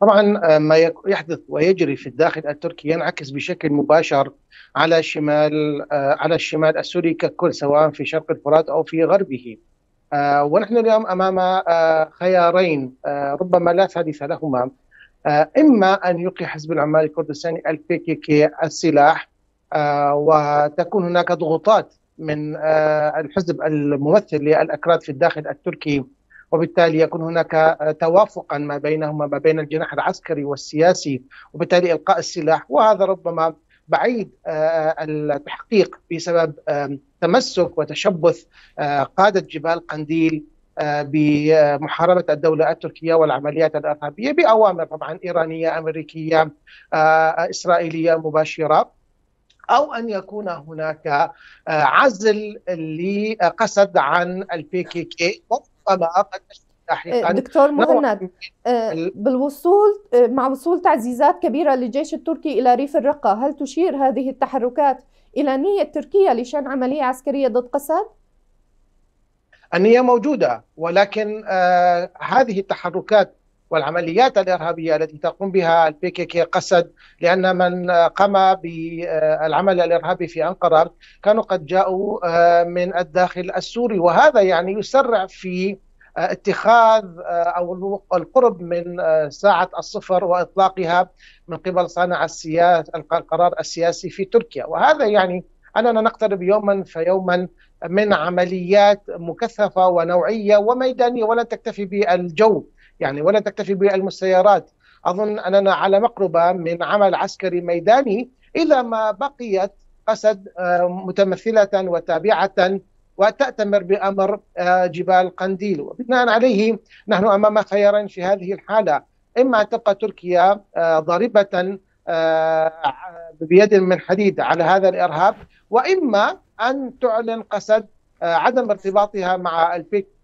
طبعا آه، ما يحدث ويجري في الداخل التركي ينعكس بشكل مباشر على شمال آه، على الشمال السوري ككل سواء في شرق الفرات او في غربه آه، ونحن اليوم امام خيارين ربما لا ثالث لهما اما ان يلقي حزب العمال الكردستاني البي كي كي السلاح وتكون هناك ضغوطات من الحزب الممثل للاكراد في الداخل التركي وبالتالي يكون هناك آه، توافقا ما بينهما ما بين الجناح العسكري والسياسي وبالتالي إلقاء السلاح وهذا ربما بعيد آه، آه، التحقيق بسبب تمسك وتشبث قادة جبال قنديل بمحاربة الدولة التركية والعمليات الإرهابية بأوامر طبعا إيرانية أمريكية إسرائيلية مباشرة أو أن يكون هناك عزل لقسد عن البي كي كي الطلب إيه، دكتور مهند إيه، بالوصول إيه، مع وصول تعزيزات كبيرة للجيش التركي إلى ريف الرقة هل تشير هذه التحركات إلى نية تركيا لشن عملية عسكرية ضد قسد؟ النية موجودة ولكن آه، هذه التحركات والعمليات الارهابيه التي تقوم بها البي كي كي قسد لان من قام بالعمل الارهابي في انقره كانوا قد جاءوا آه، من الداخل السوري وهذا يعني يسرع في آه، اتخاذ آه، او القرب من ساعه الصفر واطلاقها من قبل صانع السياس القرار السياسي في تركيا وهذا يعني اننا نقترب يوما فيوما من عمليات مكثفه ونوعيه وميدانيه ولن تكتفي بالجو يعني ولا تكتفي بالمسيرات أظن أننا على مقربة من عمل عسكري ميداني إذا ما بقيت أسد آه، متمثلة وتابعة وتأتمر بأمر آه، جبال قنديل وبناء عليه نحن أمام خيارين في هذه الحالة إما أن تبقى تركيا آه، ضاربة بيد من حديد على هذا الإرهاب وإما أن تعلن قسد عدم ارتباطها مع البيك